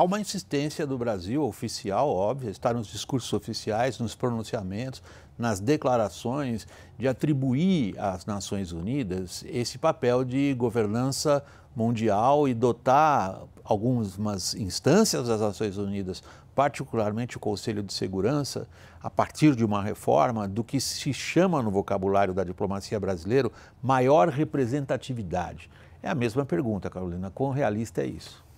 Há uma insistência do Brasil, oficial, óbvio, está nos discursos oficiais, nos pronunciamentos, nas declarações, de atribuir às Nações Unidas esse papel de governança mundial e dotar algumas instâncias das Nações Unidas, particularmente o Conselho de Segurança, a partir de uma reforma do que se chama no vocabulário da diplomacia brasileira maior representatividade. É a mesma pergunta, Carolina, quão realista é isso?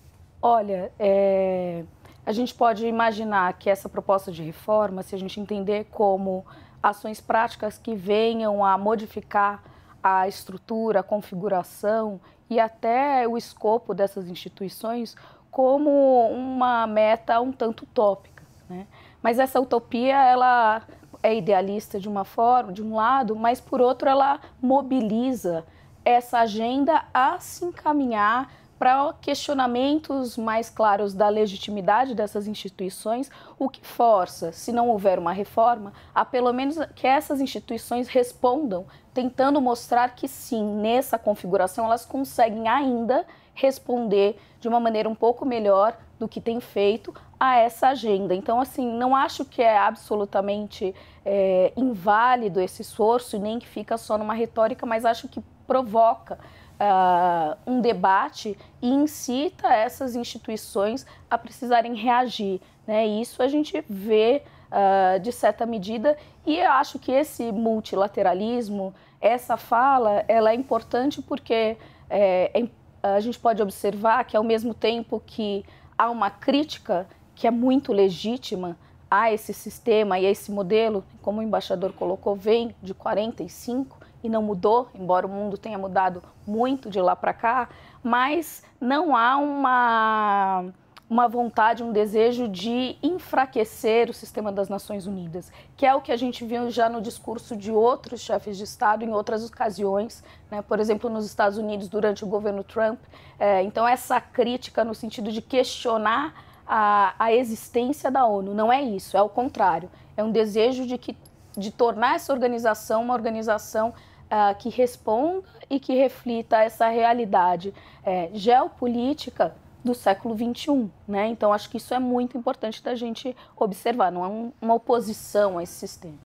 Olha, é, a gente pode imaginar que essa proposta de reforma, se a gente entender como ações práticas que venham a modificar a estrutura, a configuração e até o escopo dessas instituições, como uma meta um tanto utópica. Né? Mas essa utopia, ela é idealista de uma forma, de um lado, mas por outro ela mobiliza essa agenda a se encaminhar para questionamentos mais claros da legitimidade dessas instituições, o que força, se não houver uma reforma, a pelo menos que essas instituições respondam, tentando mostrar que sim, nessa configuração elas conseguem ainda responder de uma maneira um pouco melhor do que tem feito a essa agenda. Então, assim, não acho que é absolutamente é, inválido esse esforço, nem que fica só numa retórica, mas acho que provoca uh, um debate e incita essas instituições a precisarem reagir. Né? isso a gente vê uh, de certa medida, e eu acho que esse multilateralismo, essa fala, ela é importante porque eh, é, é, a gente pode observar que, ao mesmo tempo que há uma crítica que é muito legítima a esse sistema e a esse modelo, como o embaixador colocou, vem de 45 e não mudou, embora o mundo tenha mudado muito de lá para cá, mas não há uma uma vontade, um desejo de enfraquecer o sistema das Nações Unidas, que é o que a gente viu já no discurso de outros chefes de Estado em outras ocasiões, né? por exemplo, nos Estados Unidos durante o governo Trump. É, então, essa crítica no sentido de questionar a, a existência da ONU, não é isso, é o contrário, é um desejo de, que, de tornar essa organização uma organização uh, que responda e que reflita essa realidade é, geopolítica do século XXI, né? Então acho que isso é muito importante da gente observar, não é um, uma oposição a esse sistema.